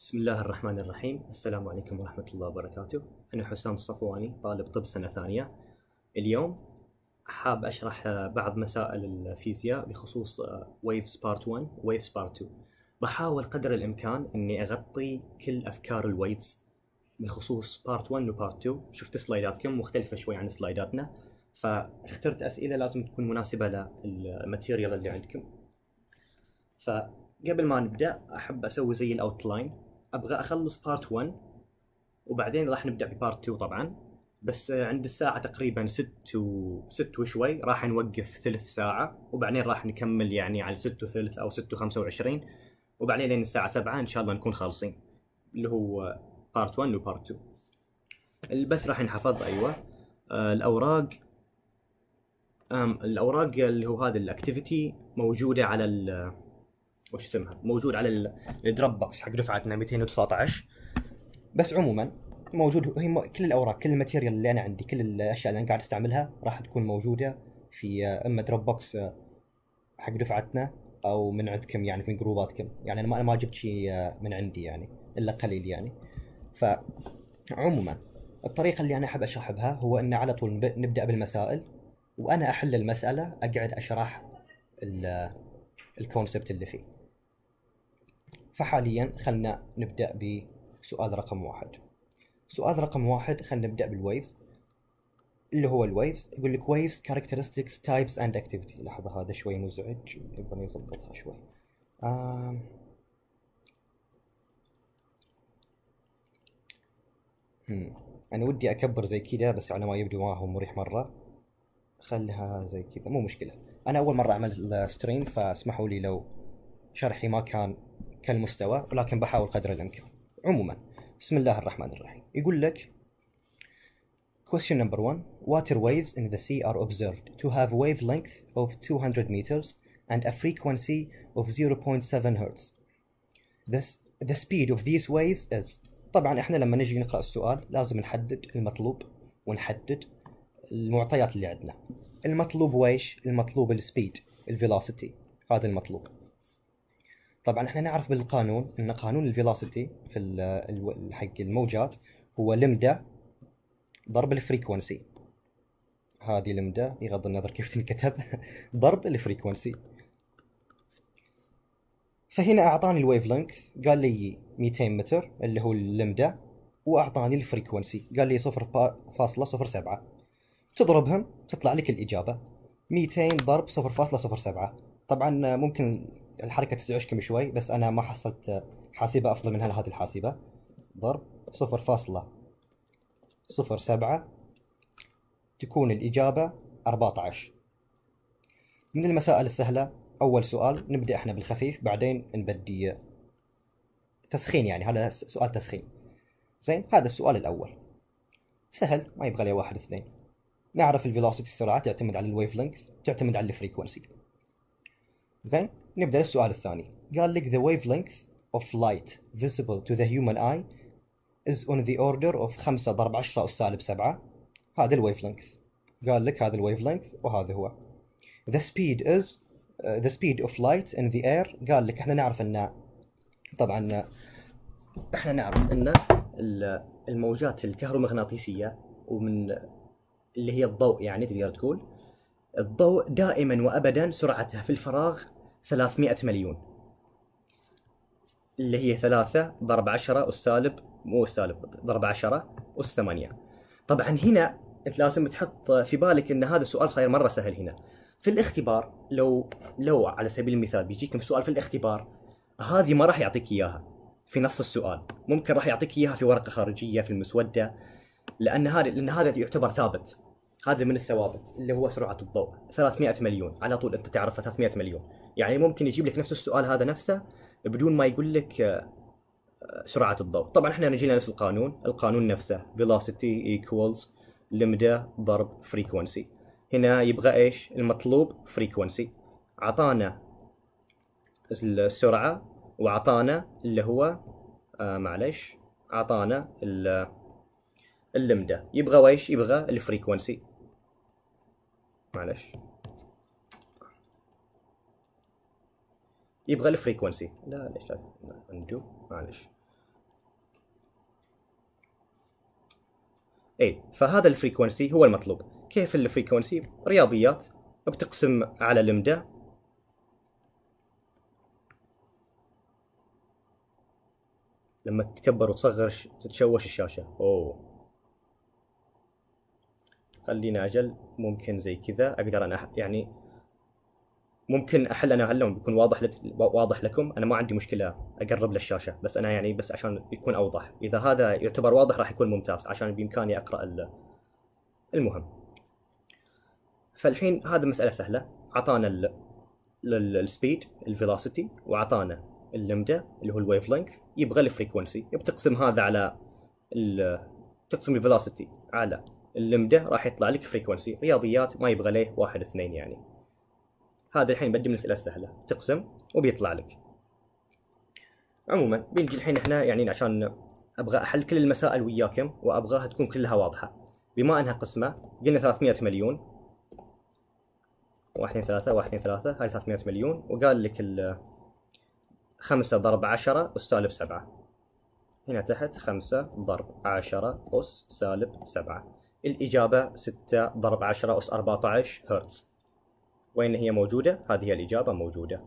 بسم الله الرحمن الرحيم السلام عليكم ورحمة الله وبركاته أنا حسام الصفواني طالب طب سنة ثانية اليوم حاب أشرح بعض مسائل الفيزياء بخصوص ويفز بارت 1 ويفز بارت 2 بحاول قدر الإمكان أني أغطي كل أفكار الويفز بخصوص بارت 1 وبارت 2 شفت سلايداتكم مختلفة شوي عن سلايداتنا فاخترت أسئلة لازم تكون مناسبة للماتيريال اللي عندكم فقبل ما نبدأ أحب أسوي زي الأوتلاين ابغى اخلص بارت 1 وبعدين راح نبدا ببارت 2 طبعا بس عند الساعة تقريبا ست و ست وشوي راح نوقف ثلث ساعة وبعدين راح نكمل يعني على ست وثلث أو ست وخمسة وعشرين وبعدين لين الساعة سبعة إن شاء الله نكون خالصين اللي هو بارت 1 وبارت 2 البث راح ينحفظ أيوه آه، الأوراق الأوراق اللي هو هذا الأكتيفيتي موجودة على وش اسمها موجود على الدروب بوكس حق دفعتنا 219 بس عموما موجود هي كل الاوراق كل الماتيريال اللي انا عندي كل الاشياء اللي انا قاعد استعملها راح تكون موجوده في آه، اما دروب بوكس آه، حق دفعتنا او من عندكم يعني من جروباتكم يعني انا ما جبت شيء آه، من عندي يعني الا قليل يعني ف عموما الطريقه اللي انا احب اشرح بها هو ان على طول نبدا بالمسائل وانا احل المساله اقعد اشرح الكونسبت اللي فيه فحاليا خلنا نبدأ بسؤال رقم واحد سؤال رقم واحد خلنا نبدأ بالويفز اللي هو الويفز يقول لك ويفز كاركترستكس تايبس اند اكتيفيتي لحظة هذا شوي مزعج يبغى نظبطها شوي آم. أنا ودي أكبر زي كذا بس على ما يبدو ما هو مريح مرة خلها زي كذا مو مشكلة أنا أول مرة أعمل ستريم فاسمحوا لي لو شرحي ما كان كالمستوى ولكن بحاول قدر الامكان عموما بسم الله الرحمن الرحيم يقول لك Question number one Water waves in the sea are observed to have wavelength of 200 meters and a frequency of 0.7 hertz. This, the speed of these waves is طبعا احنا لما نجي نقرا السؤال لازم نحدد المطلوب ونحدد المعطيات اللي عندنا. المطلوب ويش؟ المطلوب السبيد الفيلوسيتي هذا المطلوب. طبعا احنا نعرف بالقانون ان قانون الفيلوسيتي في حق الموجات هو لمدة ضرب الفريكونسي هذه لمدة بغض النظر كيف تنكتب ضرب الفريكونسي فهنا اعطاني الويف لينث قال لي 200 متر اللي هو اللمدة واعطاني الفريكونسي قال لي 0.07 تضربهم تطلع لك الاجابه 200 ضرب 0.07 طبعا ممكن الحركه تزعجكم شوي بس انا ما حصلت آه، حاسبه افضل من هذه الحاسبه ضرب صفر فاصلة صفر سبعة تكون الإجابة 14 من المسائل السهلة أول سؤال نبدأ إحنا بالخفيف بعدين نبدي آه، تسخين يعني هذا سؤال تسخين زين هذا السؤال الأول سهل ما يبغى لي واحد اثنين نعرف الفيلوسيتي السرعة تعتمد على الويف لينث تعتمد على الفريكونسي زين نبدا للسؤال الثاني قال لك the wavelength of light visible to the human eye is on the order of 5 ضرب 10 أس سالب 7 هذا الويف لينث قال لك هذا الويف لينث وهذا هو the speed is uh, the speed of light in the air قال لك احنا نعرف ان طبعا احنا نعرف ان الموجات الكهرومغناطيسيه ومن اللي هي الضوء يعني تقدر تقول الضوء دائما وابدا سرعتها في الفراغ 300 مليون اللي هي 3 ضرب 10 اس سالب مو سالب ضرب 10 أس 8 طبعا هنا أنت لازم تحط في بالك أن هذا السؤال صاير مرة سهل هنا في الاختبار لو لو على سبيل المثال بيجيكم سؤال في الاختبار هذه ما راح يعطيك إياها في نص السؤال ممكن راح يعطيك إياها في ورقة خارجية في المسودة لأن هذا لأن هذا يعتبر ثابت هذا من الثوابت اللي هو سرعة الضوء 300 مليون على طول أنت تعرفها 300 مليون يعني ممكن يجيب لك نفس السؤال هذا نفسه بدون ما يقول لك آه، آه، سرعة الضوء طبعا احنا نجي لنا نفس القانون القانون نفسه velocity equals لمدة ضرب frequency هنا يبغى ايش المطلوب frequency عطانا السرعة وعطانا اللي هو آه معلش عطانا اللمدة يبغى ويش يبغى الفريكونسي معلش يبغى الفريكونسي لا ليش لا اندو معلش اي فهذا الفريكونسي هو المطلوب كيف الفريكونسي رياضيات بتقسم على لمدة لما تكبر وتصغر تتشوش الشاشة اوه خلينا اجل ممكن زي كذا اقدر انا يعني ممكن احل انا هاللون بيكون واضح لت... واضح لكم انا ما عندي مشكله اقرب للشاشه بس انا يعني بس عشان يكون اوضح اذا هذا يعتبر واضح راح يكون ممتاز عشان بامكاني اقرا ال... المهم فالحين هذا مساله سهله اعطانا السبيد الفيلوسيتي واعطانا اللمده اللي هو الويف لينث يبغى الفريكونسي بتقسم هذا على ال... تقسم الفيلوسيتي على اللمده راح يطلع لك فريكونسي رياضيات ما يبغى ليه واحد اثنين يعني هذا الحين بدي من الاسئله السهله تقسم وبيطلع لك عموما بنجي الحين احنا يعني عشان ابغى احل كل المسائل وياكم وابغاها تكون كلها واضحه بما انها قسمه قلنا 300 مليون 1 2 3 1 2 3 هاي 300 مليون وقال لك ال 5 ضرب 10 اس سالب 7 هنا تحت 5 ضرب 10 اس سالب 7 الاجابه 6 ضرب 10 اس 14 هرتز وإن هي موجودة هذه الإجابة موجودة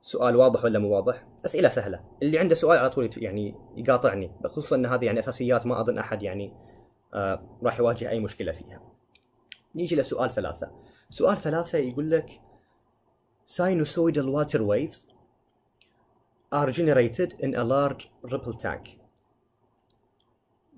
سؤال واضح ولا مو واضح؟ أسئلة سهلة اللي عنده سؤال على طول يعني يقاطعني خصوصا أن هذه يعني أساسيات ما أظن أحد يعني آه راح يواجه أي مشكلة فيها نيجي لسؤال ثلاثة سؤال ثلاثة يقول لك sinusoidal water waves are generated in a large ripple tank.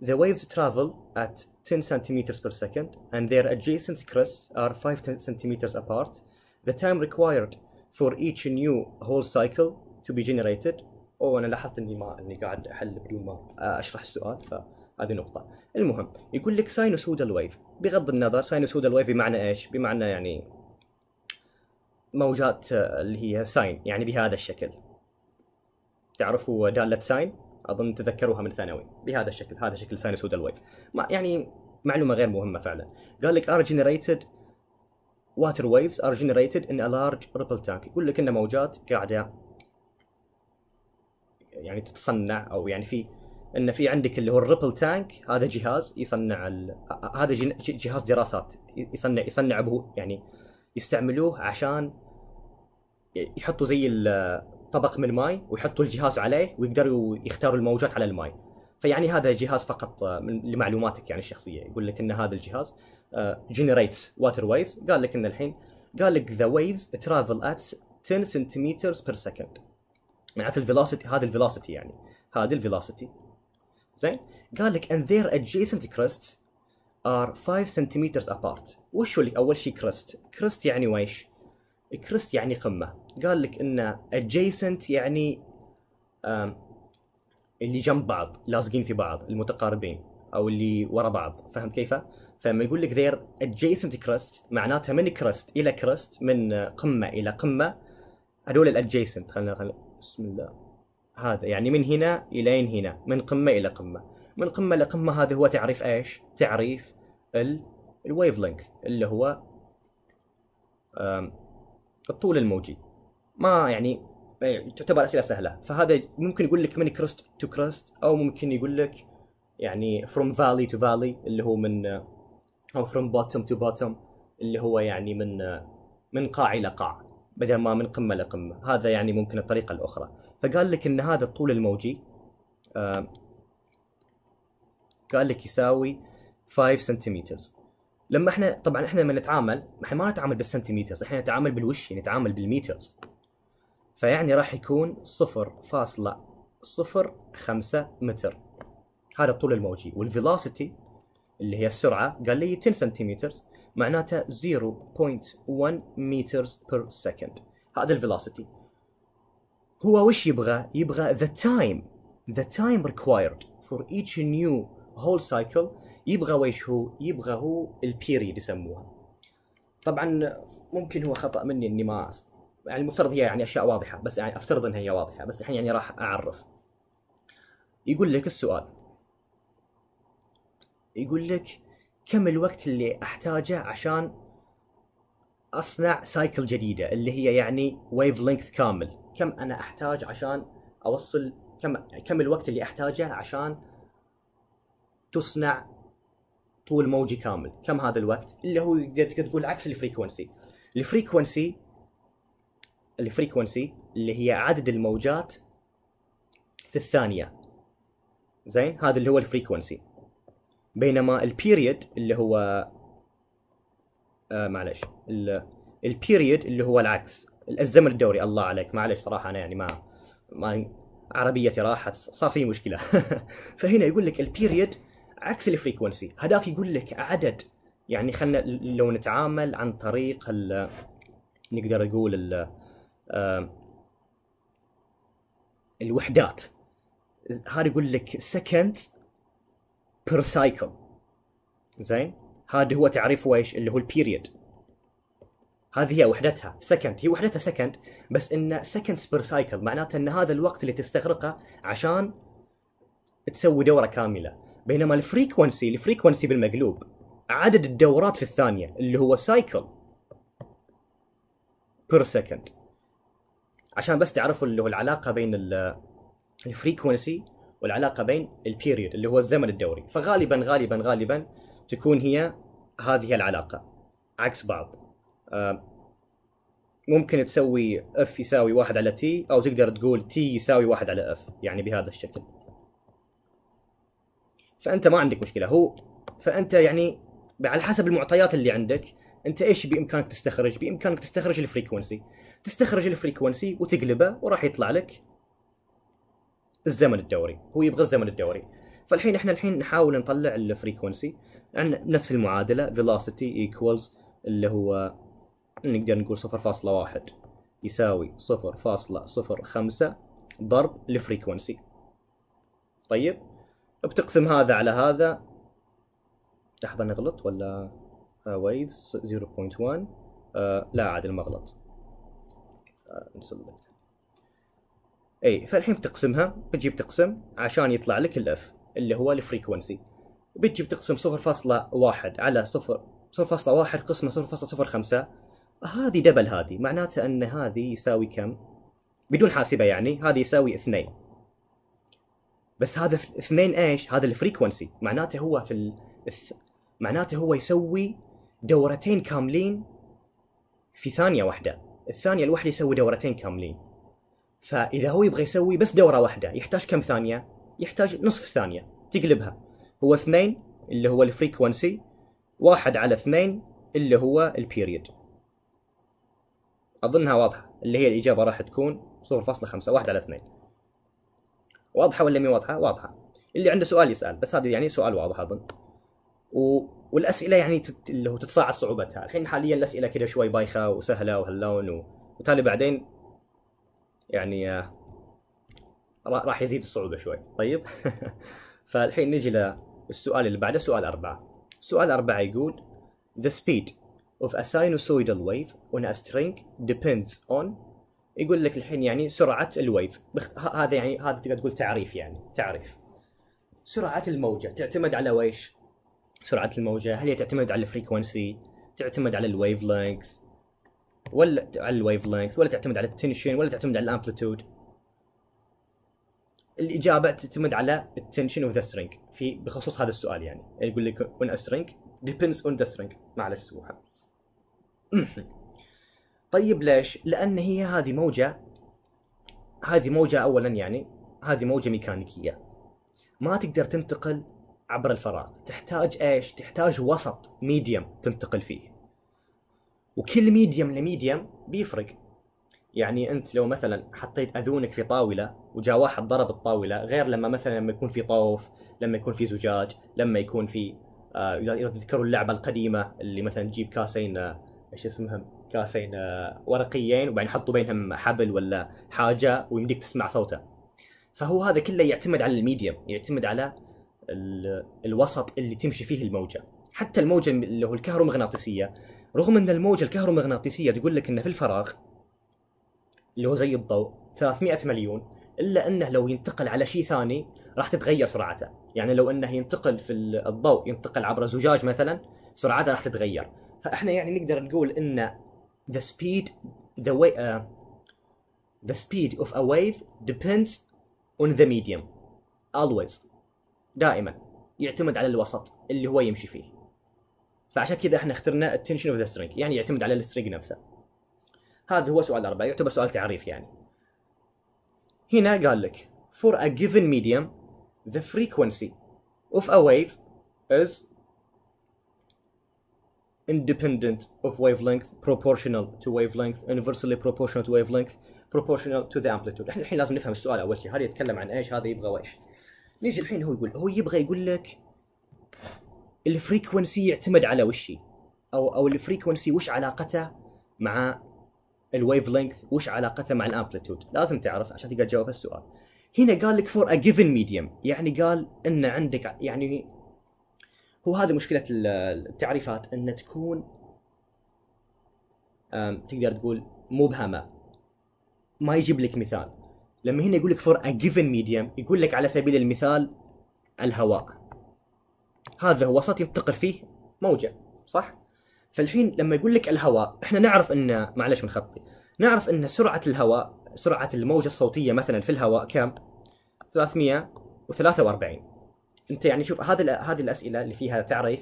The waves travel at 10 centimeters per second and their adjacent crests are 5 centimeters apart. The time required for each new whole cycle to be generated او انا لاحظت اني ما اني قاعد احل بدون ما اشرح السؤال فهذه نقطة. المهم يقول لك sinusoidal wave بغض النظر sinusoidal wave بمعنى ايش؟ بمعنى يعني موجات اللي هي ساين يعني بهذا الشكل. تعرفوا دالة ساين؟ اظن تذكروها من ثانوي بهذا الشكل هذا شكل ساينسود الويف ما يعني معلومه غير مهمه فعلا قال لك ار جنريتد واتر ويفز ار جنريتد ان ا لارج ريبل تانك يقول لك ان موجات قاعده يعني تتصنع او يعني في ان في عندك اللي هو الريبل تانك هذا جهاز يصنع ال... هذا جهاز دراسات يصنع يصنع به يعني يستعملوه عشان يحطوا زي ال... طبق من ماي ويحطوا الجهاز عليه ويقدروا يختاروا الموجات على الماي فيعني هذا جهاز فقط آه، لمعلوماتك يعني الشخصيه يقول لك ان هذا الجهاز جنريتس واتر ويفز قال لك ان الحين قال لك ذا ويفز ترافل ات 10 سنتيمتر بير سكند معناته الفيلوسيتي هذا الفيلوسيتي يعني هذا الفيلوسيتي زين قال لك and their adjacent crests are 5 سنتيمتر apart وش اللي اول شيء كريست كريست يعني ويش كريست يعني قمه قال لك ان adjacent يعني اللي جنب بعض لازقين في بعض المتقاربين او اللي ورا بعض فهمت كيف؟ فلما يقول لك ذير adjacent كريست معناتها من كريست الى كريست من قمه الى قمه هذول الادجيسنت خلينا خلينا بسم الله هذا يعني من هنا الين هنا من قمه الى قمه من قمه الى قمه هذا هو تعريف ايش؟ تعريف الويف لينث اللي هو الطول الموجي يعني، ما يعني تعتبر اسئله سهله فهذا ممكن يقول لك من كرست تو كرست او ممكن يقول لك يعني فروم فالي تو فالي اللي هو من او فروم بوتوم تو بوتوم اللي هو يعني من من قاع الى قاع بدل ما من قمه لقمه هذا يعني ممكن الطريقه الاخرى فقال لك ان هذا الطول الموجي آه، قال لك يساوي 5 سنتيمترز لما احنا طبعا احنا لما نتعامل احنا ما نتعامل بالسنتيمترز احنا نتعامل بالوش يعني نتعامل بالمترز فيعني راح يكون 0.05 متر هذا الطول الموجي والفيلوسيتي اللي هي السرعه قال لي 10 سنتيمتر معناته 0.1 مترز بير سكند هذا الفيلوسيتي هو وش يبغى؟ يبغى the time the time required for each new whole cycle يبغى ويش هو يبغى هو البيريد يسموها طبعا ممكن هو خطا مني اني ما يعني المفترض هي يعني اشياء واضحه بس يعني افترض انها هي واضحه بس الحين يعني راح اعرف يقول لك السؤال يقول لك كم الوقت اللي احتاجه عشان اصنع سايكل جديده اللي هي يعني ويف لينث كامل كم انا احتاج عشان اوصل كم يعني كم الوقت اللي احتاجه عشان تصنع طول موجي كامل كم هذا الوقت اللي هو تقول عكس الفريكونسي الفريكونسي الفريكونسي اللي هي عدد الموجات في الثانيه زين هذا اللي هو الفريكونسي بينما البيريد اللي هو آه معلش البيريد اللي هو العكس الزمن الدوري الله عليك معلش صراحه انا يعني ما ما عربيتي راحت صار في مشكله فهنا يقول لك البيريد عكس الفريكونسي هذاك يقول لك عدد يعني خلنا لو نتعامل عن طريق ال نقدر نقول ال الوحدات هذا يقول لك سكند بير سايكل زين هذا هو تعريفه ايش اللي هو البيريد هذه هي وحدتها سكند هي وحدتها سكند بس ان سكندز بير سايكل معناته ان هذا الوقت اللي تستغرقه عشان تسوي دوره كامله بينما الفريكونسي الفريكونسي بالمقلوب عدد الدورات في الثانية اللي هو سايكل بير سكند عشان بس تعرفوا اللي هو العلاقة بين الفريكونسي والعلاقة بين البيريود اللي هو الزمن الدوري فغالبا غالبا غالبا تكون هي هذه العلاقة عكس بعض آه، ممكن تسوي اف يساوي واحد على تي او تقدر تقول تي يساوي واحد على اف يعني بهذا الشكل فانت ما عندك مشكله هو فانت يعني على حسب المعطيات اللي عندك انت ايش بامكانك تستخرج؟ بامكانك تستخرج الفريكونسي تستخرج الفريكونسي وتقلبه وراح يطلع لك الزمن الدوري هو يبغى الزمن الدوري فالحين احنا الحين نحاول نطلع الفريكونسي عن نفس المعادله velocity equals اللي هو نقدر نقول 0.1 يساوي 0.05 ضرب الفريكونسي طيب بتقسم هذا على هذا لحظه نغلط ولا ويفز آه، 0.1 آه، لا عاد ما غلط آه، اي فالحين بتقسمها بتجيب تقسم عشان يطلع لك الاف اللي هو الفريكونسي بتجيب تقسم 0.1 على 0 0.1 قسمه 0.05 هذه دبل هذه معناته ان هذه يساوي كم بدون حاسبه يعني هذه يساوي 2 بس هذا اثنين ايش؟ هذا الفريكونسي معناته هو في ال... معناته هو يسوي دورتين كاملين في ثانيه واحده، الثانيه الواحده يسوي دورتين كاملين. فاذا هو يبغى يسوي بس دوره واحده يحتاج كم ثانيه؟ يحتاج نصف ثانيه تقلبها. هو اثنين اللي هو الفريكونسي واحد على اثنين اللي هو البيريد. اظنها واضحه اللي هي الاجابه راح تكون 0.5 واحد على اثنين. واضحه ولا مي واضحه واضحه اللي عنده سؤال يسال بس هذا يعني سؤال واضح اظن و... والاسئله يعني تت... اللي هو تتصاعد صعوبتها الحين حاليا الاسئله كذا شوي بايخه وسهله وهاللون و... وبالتالي بعدين يعني آه، راح يزيد الصعوبه شوي طيب فالحين نجي للسؤال اللي بعده سؤال أربعة سؤال أربعة يقول The speed of a sinusoidal wave on a string depends on يقول لك الحين يعني سرعه الويف هذا يعني هذا تقدر تقول تعريف يعني تعريف سرعه الموجه تعتمد على ويش سرعه الموجه هل هي تعتمد على الفريكونسي تعتمد على الويف لينث ولا على الويف لينث ولا تعتمد على التنشن ولا تعتمد على الامبلتود الاجابه تعتمد على التنشن اوف ذا سترينج في بخصوص هذا السؤال يعني يقول لك اون سترينج depends on the string معلش سموحه طيب ليش؟ لان هي هذه موجه هذه موجه اولا يعني هذه موجه ميكانيكيه ما تقدر تنتقل عبر الفراغ تحتاج ايش تحتاج وسط ميديوم تنتقل فيه وكل ميديوم لميديوم بيفرق يعني انت لو مثلا حطيت اذونك في طاوله وجاء واحد ضرب الطاوله غير لما مثلا لما يكون في طوف لما يكون في زجاج لما يكون في آه، اذا آه تذكروا اللعبه القديمه اللي مثلا تجيب كاسين آه، ايش اسمها كاسين آه، ورقيين وبعدين حطوا بينهم حبل ولا حاجه ويمديك تسمع صوته فهو هذا كله يعتمد على الميديم يعتمد على الوسط اللي تمشي فيه الموجه حتى الموجه اللي هو الكهرومغناطيسيه رغم ان الموجه الكهرومغناطيسيه تقول لك انه في الفراغ اللي هو زي الضوء 300 مليون الا انه لو ينتقل على شيء ثاني راح تتغير سرعته يعني لو انه ينتقل في الضوء ينتقل عبر زجاج مثلا سرعته راح تتغير فاحنا يعني نقدر نقول ان The speed the way uh, the speed of a wave depends on the medium always دائما يعتمد على الوسط اللي هو يمشي فيه فعشان كذا احنا اخترنا التنشن اوف ذا string يعني يعتمد على السترينج نفسه هذا هو سؤال أربعة يعتبر سؤال تعريف يعني هنا قال لك for a given medium the frequency of a wave is independent of wavelength proportional to wavelength inversely proportional to wavelength proportional to the amplitude احنا الحين لازم نفهم السؤال اول شيء هذا يتكلم عن ايش هذا يبغى وايش نيجي الحين هو يقول هو يبغى يقول لك الفريكونسي يعتمد على وش او او الفريكونسي وش علاقته مع الويف لينث وش علاقته مع الامبليتود لازم تعرف عشان تقدر تجاوب السؤال هنا قال لك فور ا جيفن ميديوم يعني قال ان عندك يعني هو هذه مشكله التعريفات ان تكون تقدر تقول مبهمه ما يجيب لك مثال لما هنا يقول لك فور ا جيفن ميديوم يقول لك على سبيل المثال الهواء هذا هو وسط ينتقل فيه موجه صح فالحين لما يقول لك الهواء احنا نعرف ان معلش من خطي نعرف ان سرعه الهواء سرعه الموجه الصوتيه مثلا في الهواء كم 343 انت يعني شوف هذه هذه الاسئله اللي فيها تعريف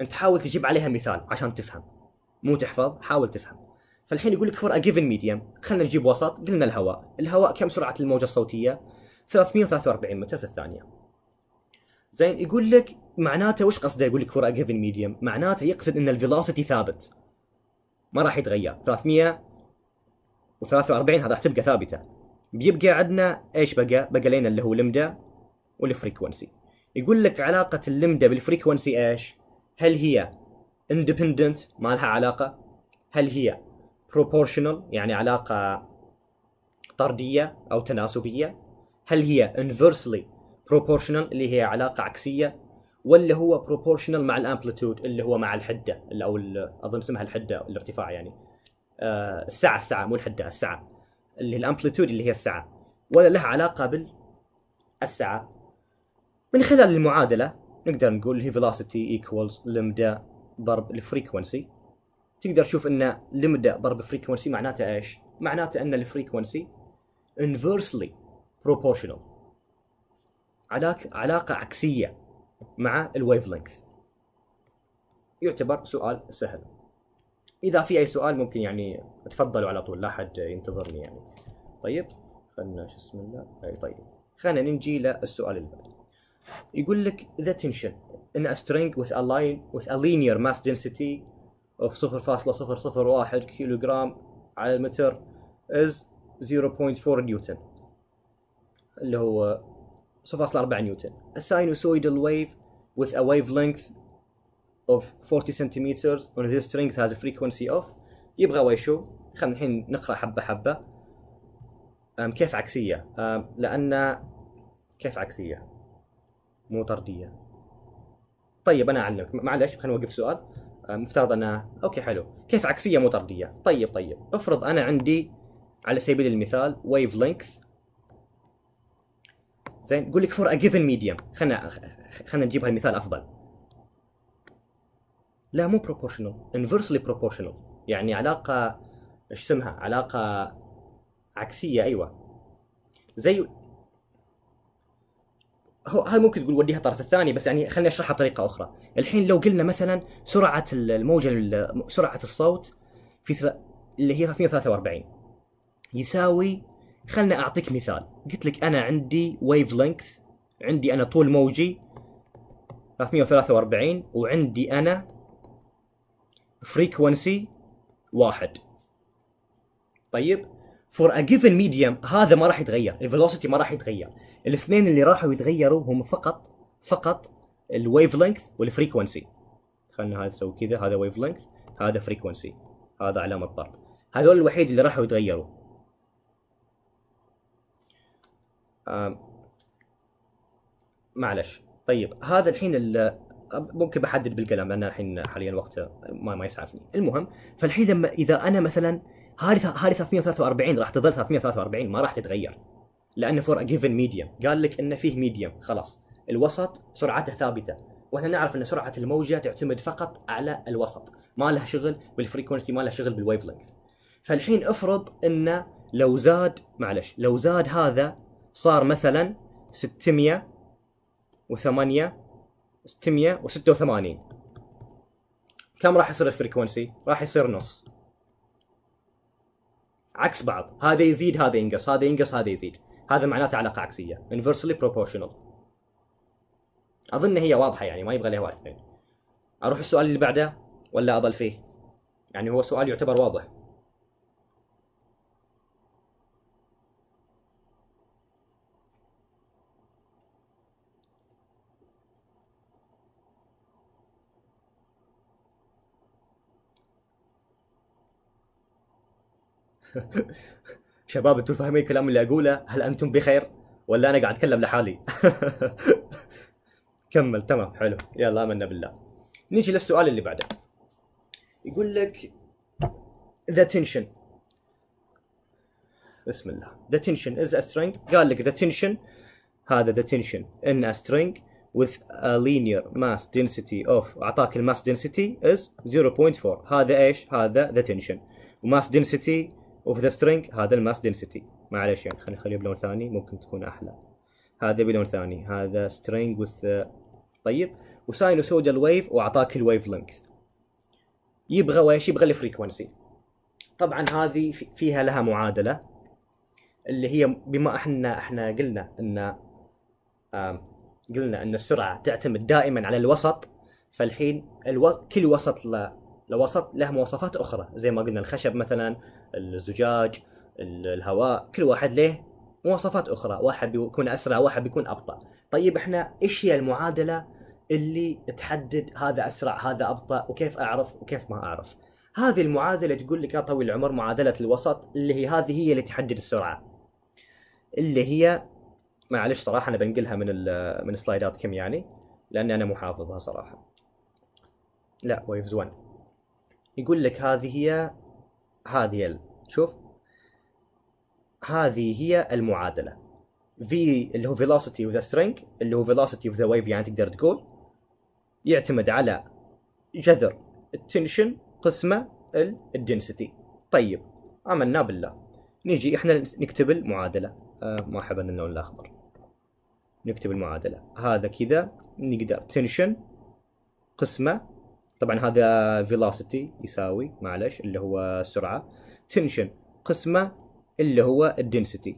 انت حاول تجيب عليها مثال عشان تفهم مو تحفظ حاول تفهم فالحين يقول لك فور ا جيفن ميديوم خلينا نجيب وسط قلنا الهواء الهواء كم سرعه الموجه الصوتيه 343 متر في الثانيه زين يقول لك معناته وش قصده يقول لك فور ا جيفن ميديوم معناته يقصد ان الفيلوسيتي ثابت ما راح يتغير 343 هذا راح تبقى ثابته بيبقى عندنا ايش بقى بقى لنا اللي هو لمده والفريكونسي يقول لك علاقه اللمده بالفريكونسي ايش؟ هل هي اندبندنت ما لها علاقه؟ هل هي بروبورشنال يعني علاقه طرديه او تناسبيه؟ هل هي انفرسلي بروبورشنال اللي هي علاقه عكسيه؟ ولا هو بروبورشنال مع الامبلتود اللي هو مع الحده او اظن اسمها الحده الارتفاع يعني آه، الساعة الساعة مو الحده الساعة اللي الامبلتود اللي هي الساعة ولا لها علاقه بال الساعة من خلال المعادله نقدر نقول هي velocity equals لمده ضرب الفريكونسي تقدر تشوف ان لمده ضرب الفريكونسي معناته ايش؟ معناته ان الفريكونسي inversely proportional علاقة علاقة عكسية مع الويف لينث يعتبر سؤال سهل إذا في أي سؤال ممكن يعني تفضلوا على طول لا حد ينتظرني يعني طيب خلنا شو اسمه أي طيب خلينا نجي للسؤال اللي بعده يقول لك ذا تنشن ان a string with a line with a linear mass density of 0.001 كيلوغرام على المتر is 0.4 نيوتن اللي هو 0.4 نيوتن a sinusoidal wave with a wavelength of 40 centimeters on this string has a frequency of يبغى ويشو خلينا الحين نقرا حبه حبه أم كيف عكسيه أم لان كيف عكسيه مو طرديه طيب انا اعلمك معلش خلينا نوقف سؤال آه، مفترض انا اوكي حلو كيف عكسيه مو طرديه طيب طيب افرض انا عندي على سبيل المثال ويف لينث زين قول لك فور ا جيفن ميديوم خلينا خلينا نجيب هالمثال افضل لا مو بروبورشنال انفرسلي بروبورشنال يعني علاقه ايش اسمها علاقه عكسيه ايوه زي هو هاي ممكن تقول وديها الطرف الثاني بس يعني خليني اشرحها بطريقه اخرى الحين لو قلنا مثلا سرعه الموجه سرعه الصوت في ثل... اللي هي 343 يساوي خلنا اعطيك مثال قلت لك انا عندي ويف لينث عندي انا طول موجي 343 وعندي انا فريكونسي واحد طيب فور ا جيفن ميديوم هذا ما راح يتغير الفيلوسيتي ما راح يتغير الاثنين اللي راحوا يتغيروا هم فقط فقط الويف لينث والفريكونسي خلينا هذا نسوي كذا هذا ويف لينث هذا فريكونسي هذا علامه ضرب هذول الوحيد اللي راحوا يتغيروا معلش طيب هذا الحين ممكن بحدد بالكلام لان الحين حاليا وقته ما, ما يسعفني المهم فالحين لما اذا انا مثلا هذه هذه 343 راح تظل 343 ما راح تتغير لانه فور ا جيفن ميديوم قال لك انه فيه ميديوم خلاص الوسط سرعته ثابته واحنا نعرف ان سرعه الموجه تعتمد فقط على الوسط ما لها شغل بالفريكونسي ما لها شغل بالويف لينث فالحين افرض انه لو زاد معلش لو زاد هذا صار مثلا 608 686 كم راح يصير الفريكونسي؟ راح يصير نص عكس بعض هذا يزيد هذا ينقص هذا ينقص هذا يزيد هذا معناته علاقه عكسيه inversely proportional اظن هي واضحه يعني ما يبغى لها واحد اثنين اروح السؤال اللي بعده ولا اضل فيه يعني هو سؤال يعتبر واضح شباب انتم فاهمين الكلام اللي اقوله هل انتم بخير ولا انا قاعد اتكلم لحالي كمل تمام حلو يلا امنا بالله نيجي للسؤال اللي بعده يقول لك the tension بسم الله the tension is a string قال لك the tension هذا the tension ان a string with a linear mass density of اعطاك الماس density is 0.4 هذا ايش؟ هذا the tension وماس density وفي ذا سترينج هذا الماس دنسيتي معلش يعني خلينا نخليه بلون ثاني ممكن تكون احلى هذا بلون ثاني هذا سترينج وذ طيب وساينوسودال ويف واعطاك الويف لينث يبغى ويش يبغى الفريكونسي طبعا هذه فيها لها معادله اللي هي بما احنا احنا قلنا ان قلنا ان السرعه تعتمد دائما على الوسط فالحين الو... كل وسط ل... لوسط له مواصفات اخرى زي ما قلنا الخشب مثلا الزجاج الهواء كل واحد له مواصفات اخرى واحد بيكون اسرع واحد بيكون ابطا طيب احنا ايش هي المعادله اللي تحدد هذا اسرع هذا ابطا وكيف اعرف وكيف ما اعرف هذه المعادله تقول لك يا طويل العمر معادله الوسط اللي هي هذه هي اللي تحدد السرعه اللي هي معلش صراحه انا بنقلها من من سلايداتكم يعني لاني انا محافظها صراحه لا ويفز 1 يقول لك هذه هي هذه ال... شوف هذه هي المعادله v اللي هو velocity of the string اللي هو velocity of the wave يعني تقدر تقول يعتمد على جذر التنشن قسمه الدنسيتي طيب عملنا بالله نيجي احنا نكتب المعادله أه ما احب ان اللون الاخضر نكتب المعادله هذا كذا نقدر تنشن قسمه طبعا هذا فيلوسيتي يساوي معلش اللي هو السرعه تنشن قسمه اللي هو الدنسيتي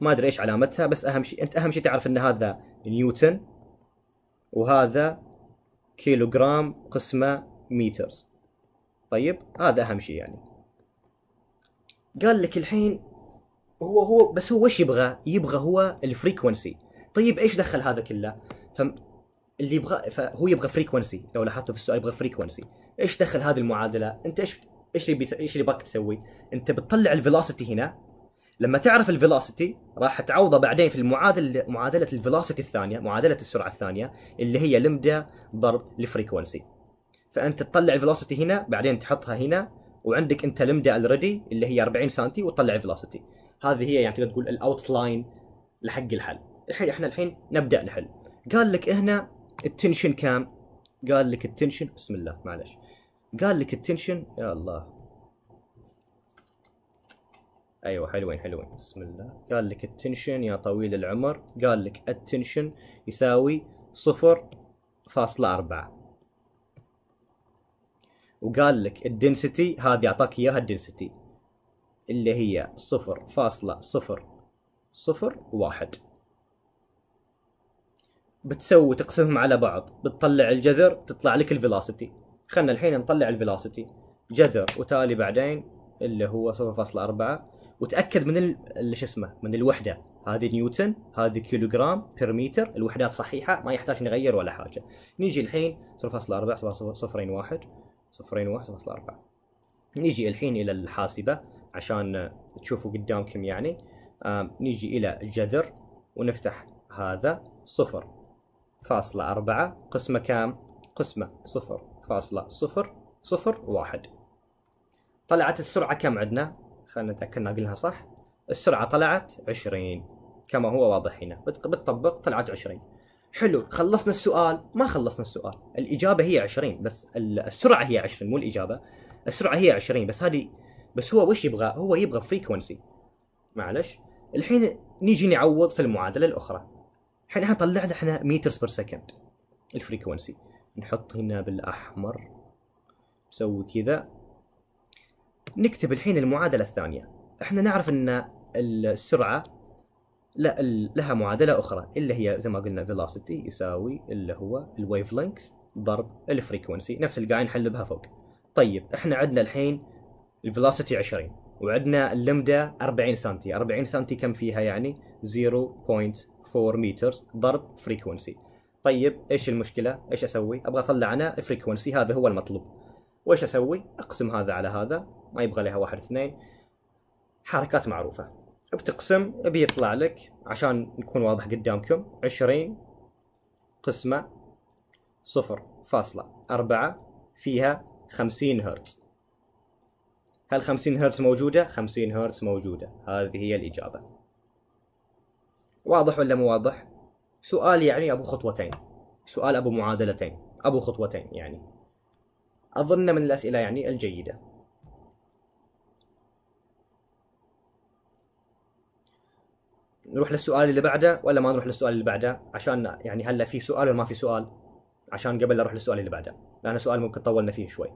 ما ادري ايش علامتها بس اهم شيء انت اهم شيء تعرف ان هذا نيوتن وهذا كيلوغرام قسمه مترز طيب هذا اهم شيء يعني قال لك الحين هو هو بس هو وش يبغى؟ يبغى هو الفريكونسي طيب ايش دخل هذا كله؟ اللي يبغى فهو يبغى فريكونسي لو لاحظتوا في السؤال يبغى فريكونسي ايش دخل هذه المعادله انت ايش ايش اللي ايش اللي باك تسوي انت بتطلع الفيلوسيتي هنا لما تعرف الفيلوسيتي راح تعوضه بعدين في المعادله معادله الفيلوسيتي الثانيه معادله السرعه الثانيه اللي هي لمدا ضرب الفريكونسي فانت تطلع الفيلوسيتي هنا بعدين تحطها هنا وعندك انت لمدا اوريدي اللي هي 40 سم وتطلع الفيلوسيتي هذه هي يعني تقدر تقول الاوت لاين لحق الحل الحين احنا الحين نبدا نحل قال لك هنا التنشن كام قال لك التنشن بسم الله معلش قال لك التنشن يا الله ايوه حلوين حلوين بسم الله قال لك التنشن يا طويل العمر قال لك التنشن يساوي صفر فاصلة أربعة وقال لك الدنسيتي هذه أعطاك إياها الدنسيتي اللي هي صفر فاصلة صفر صفر واحد بتسوي تقسمهم على بعض بتطلع الجذر تطلع لك الفيلوسيتي خلنا الحين نطلع الفيلوسيتي جذر وتالي بعدين اللي هو 0.4 وتاكد من اللي شو اسمه من الوحده هذه نيوتن هذه كيلوغرام بير متر الوحدات صحيحه ما يحتاج نغير ولا حاجه نيجي الحين 0.4 0.01 0.1 0.4 نيجي الحين الى الحاسبه عشان تشوفوا قدامكم يعني نيجي الى الجذر ونفتح هذا صفر فاصلة أربعة قسمة كام؟ قسمة صفر فاصلة صفر صفر واحد طلعت السرعة كم عندنا؟ خلينا نتأكد قلناها صح السرعة طلعت عشرين كما هو واضح هنا بتطبق طلعت عشرين حلو خلصنا السؤال ما خلصنا السؤال الإجابة هي عشرين بس السرعة هي عشرين مو الإجابة السرعة هي عشرين بس هذه بس هو وش يبغى؟ هو يبغى فريكونسي معلش الحين نيجي نعوض في المعادلة الأخرى احنا الان طلعنا احنا مترز بير سكند الفريكونسي نحط هنا بالاحمر نسوي كذا نكتب الحين المعادله الثانيه احنا نعرف ان السرعه لا لها معادله اخرى اللي هي زي ما قلنا فيلوسيتي يساوي اللي هو الويف لينث ضرب الفريكونسي نفس اللي قاعدين نحل بها فوق طيب احنا عندنا الحين الفيلوسيتي 20 وعندنا اللمده 40 سم 40 سم كم فيها يعني 0.4 متر ضرب فريكونسي طيب ايش المشكله ايش اسوي ابغى اطلع انا فريكونسي هذا هو المطلوب وايش اسوي اقسم هذا على هذا ما يبغى لها واحد اثنين حركات معروفه بتقسم بيطلع لك عشان نكون واضح قدامكم 20 قسمه 0.4 فيها 50 هرتز هل 50 هرتز موجودة؟ 50 هرتز موجودة هذه هي الإجابة واضح ولا مو واضح؟ سؤال يعني أبو خطوتين سؤال أبو معادلتين أبو خطوتين يعني أظن من الأسئلة يعني الجيدة نروح للسؤال اللي بعده ولا ما نروح للسؤال اللي بعده عشان يعني هلا في سؤال ولا ما في سؤال عشان قبل اروح للسؤال اللي بعده لان سؤال ممكن طولنا فيه شوي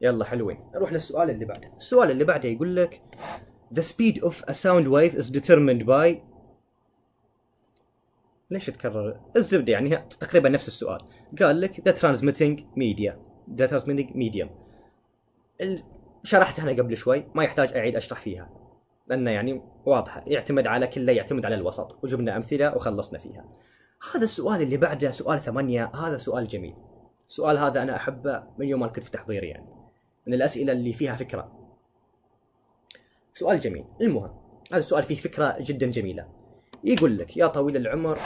يلا حلوين نروح للسؤال اللي بعده السؤال اللي بعده يقول لك The speed of a sound wave is determined by ليش تكرر الزبدة يعني تقريبا نفس السؤال قال لك the transmitting media the transmitting medium شرحتها أنا قبل شوي ما يحتاج أعيد أشرح فيها لأنه يعني واضحة يعتمد على كله يعتمد على الوسط وجبنا أمثلة وخلصنا فيها هذا السؤال اللي بعده سؤال ثمانية هذا سؤال جميل السؤال هذا أنا أحبه من يوم ما كنت في تحضيري يعني من الاسئله اللي فيها فكره سؤال جميل المهم هذا السؤال فيه فكره جدا جميله يقول لك يا طويل العمر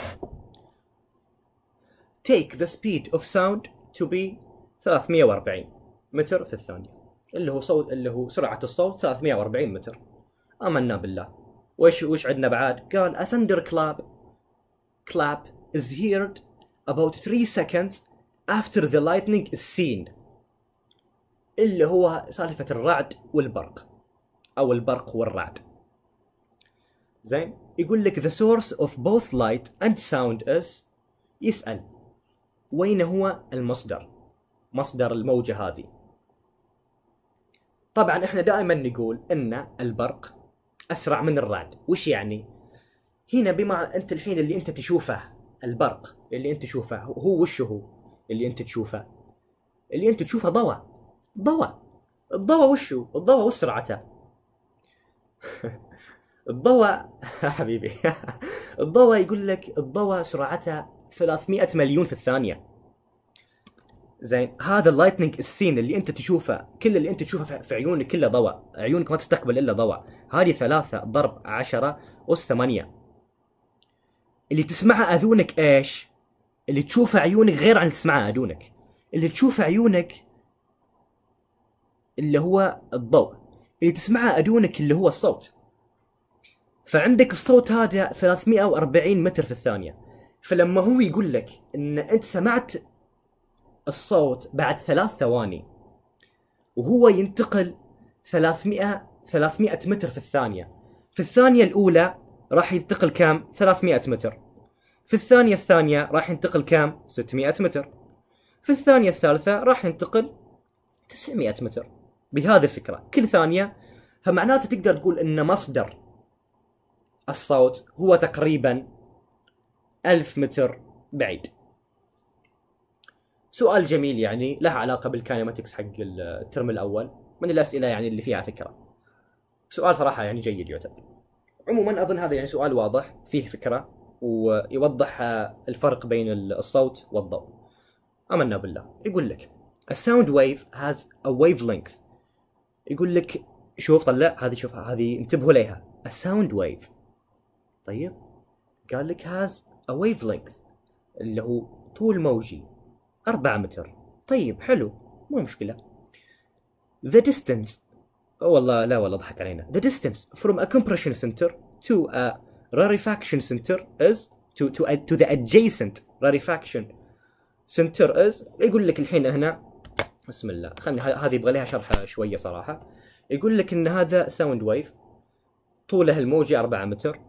take the speed of sound to be 340 متر في الثانيه اللي هو صوت اللي هو سرعه الصوت 340 متر امنا بالله وش وش عندنا بعد قال a thunder clap clap is heard about 3 seconds after the lightning is seen اللي هو سالفه الرعد والبرق او البرق والرعد زين يقول لك the source of both light and sound is يسأل وين هو المصدر مصدر الموجة هذه طبعا احنا دائما نقول ان البرق اسرع من الرعد وش يعني هنا بما انت الحين اللي انت تشوفه البرق اللي انت تشوفه هو وش هو اللي انت تشوفه اللي انت تشوفه ضوء الضوء الضوء وشو الضوء وش سرعته الضوء حبيبي الضوء يقول لك الضوء سرعته 300 مليون في الثانيه زين هذا اللايتنينج السين اللي انت تشوفه كل اللي انت تشوفه في عيونك كله ضوء عيونك ما تستقبل الا ضوء هذه ثلاثة ضرب عشرة أس ثمانية اللي تسمعه أذونك إيش اللي تشوفه عيونك غير عن اللي تسمعه أذونك اللي تشوفه عيونك اللي هو الضوء اللي تسمعه أدونك اللي هو الصوت فعندك الصوت هذا 340 متر في الثانية فلما هو يقول لك ان انت سمعت الصوت بعد ثلاث ثواني وهو ينتقل 300 300 متر في الثانية في الثانية الأولى راح ينتقل كام 300 متر في الثانية الثانية راح ينتقل كام 600 متر في الثانية الثالثة راح ينتقل 900 متر بهذه الفكره كل ثانيه فمعناته تقدر تقول ان مصدر الصوت هو تقريبا ألف متر بعيد سؤال جميل يعني له علاقة بالكاينماتكس حق الترم الأول من الأسئلة يعني اللي فيها فكرة سؤال صراحة يعني جيد يعتبر عموما أظن هذا يعني سؤال واضح فيه فكرة ويوضح الفرق بين الصوت والضوء أمنا بالله يقول لك A sound wave has a wavelength يقول لك شوف طلع هذه شوف هذه انتبهوا لها sound wave طيب قال لك has a ويف لينث اللي هو طول موجي 4 متر طيب حلو مو مشكلة the distance أو والله لا والله ضحك علينا the distance from a compression center to a rarefaction center is to to to the adjacent rarefaction center is يقول لك الحين هنا بسم الله خلني هذه يبغى لها شرح شويه صراحه يقول لك ان هذا ساوند ويف طوله الموجي 4 متر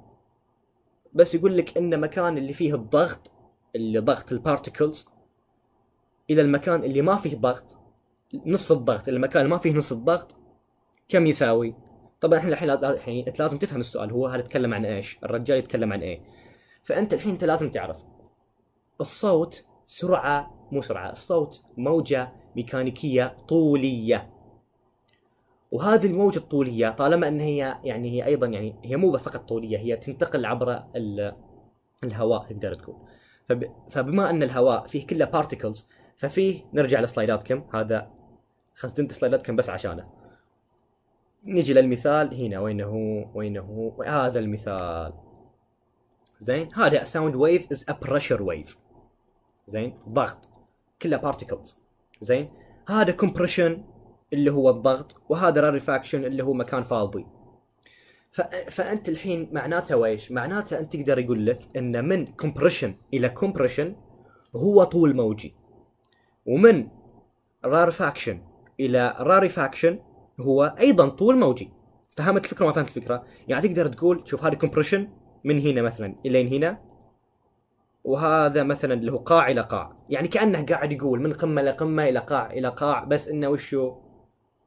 بس يقول لك ان مكان اللي فيه الضغط اللي ضغط البارتكلز الى المكان اللي ما فيه ضغط نص الضغط المكان اللي ما فيه نص الضغط كم يساوي طبعا احنا الحين الحين انت لازم تفهم السؤال هو هذا يتكلم عن ايش الرجال يتكلم عن ايه فانت الحين انت لازم تعرف الصوت سرعه مو سرعه الصوت موجه ميكانيكيه طوليه وهذه الموجة الطولية طالما أن هي يعني هي أيضا يعني هي مو فقط طولية هي تنتقل عبر الهواء تقدر تقول فب فبما أن الهواء فيه كله بارتيكلز ففيه نرجع لسلايداتكم هذا خزنت سلايداتكم بس عشانه نجي للمثال هنا وين هو وين هو هذا المثال زين هذا ساوند ويف از ا بريشر ويف زين ضغط كله بارتيكلز زين هذا كومبريشن اللي هو الضغط وهذا راريفاكشن اللي هو مكان فاضي فانت الحين معناته ويش؟ معناته انت تقدر يقول لك ان من كومبريشن الى كومبريشن هو طول موجي ومن رارفاكشن الى راريفاكشن هو ايضا طول موجي فهمت الفكره ما فهمت الفكره؟ يعني تقدر تقول شوف هذا كومبريشن من هنا مثلا الين هنا وهذا مثلا اللي هو قاع الى قاع يعني كانه قاعد يقول من قمه لقمه الى قاع الى قاع بس انه وشو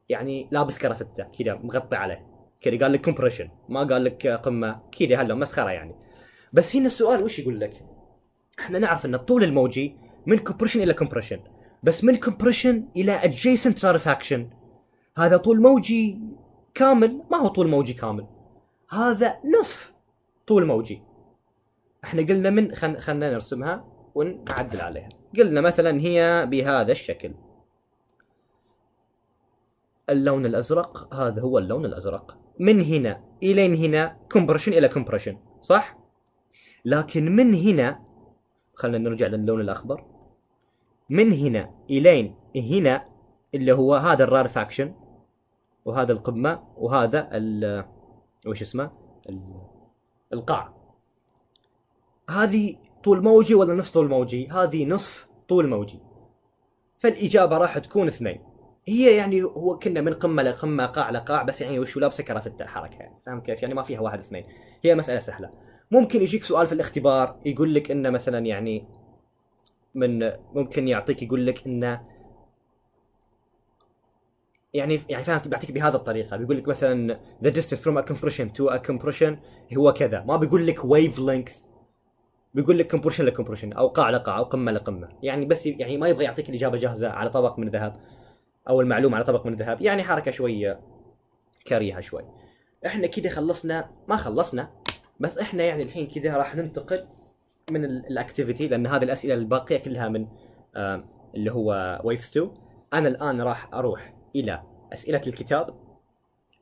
يعني لابس كرافته كذا مغطي عليه كذا قال لك كومبريشن ما قال لك قمه كذا هلا مسخره يعني بس هنا السؤال وش يقول لك؟ احنا نعرف ان الطول الموجي من كومبريشن الى كومبريشن بس من كومبريشن الى ادجيسنت رارفاكشن هذا طول موجي كامل ما هو طول موجي كامل هذا نصف طول موجي احنا قلنا من خلنا خلنا نرسمها ونعدل عليها قلنا مثلا هي بهذا الشكل اللون الازرق هذا هو اللون الازرق من هنا الين هنا كومبريشن الى كومبريشن صح لكن من هنا خلنا نرجع للون الاخضر من هنا الين هنا اللي هو هذا الرارفاكشن وهذا القمه وهذا ال وش اسمه القاع هذه طول موجي ولا نصف طول موجي هذه نصف طول موجي فالاجابه راح تكون اثنين هي يعني هو كنا من قمه لقمه قاع لقاع بس يعني وشو لابسه كره في الحركه يعني فاهم كيف يعني ما فيها واحد اثنين هي مساله سهله ممكن يجيك سؤال في الاختبار يقول لك انه مثلا يعني من ممكن يعطيك يقول لك انه يعني يعني فهمت بيعطيك بهذا الطريقه بيقول لك مثلا the distance from a compression to a compression هو كذا ما بيقول لك wavelength بيقول لك كومبرشن لكمبرشن او قاع لقاع او قمه لقمه يعني بس يعني ما يبغى يعطيك الاجابه جاهزه على طبق من ذهب او المعلومه على طبق من ذهب يعني حركه شويه كريهه شوي احنا كذا خلصنا ما خلصنا بس احنا يعني الحين كذا راح ننتقل من الاكتيفيتي لان هذه الاسئله الباقيه كلها من آه اللي هو ويفز 2 انا الان راح اروح الى اسئله الكتاب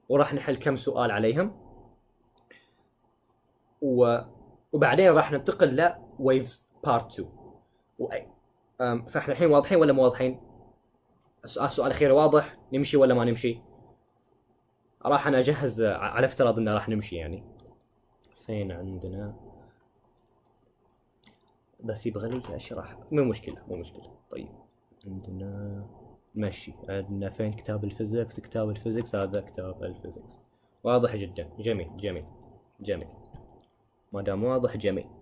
وراح نحل كم سؤال عليهم و وبعدين راح ننتقل ل ويفز بارت 2 فاحنا الحين واضحين ولا مو واضحين؟ آه، السؤال سؤال الاخير واضح نمشي ولا ما نمشي؟ راح انا اجهز آه، على افتراض انه راح نمشي يعني فين عندنا بس يبغى لي اشرح مو مشكله مو مشكله طيب عندنا مشي عندنا فين كتاب الفيزيكس كتاب الفيزيكس هذا كتاب الفيزيكس واضح جدا جميل جميل جميل ما دام واضح جميل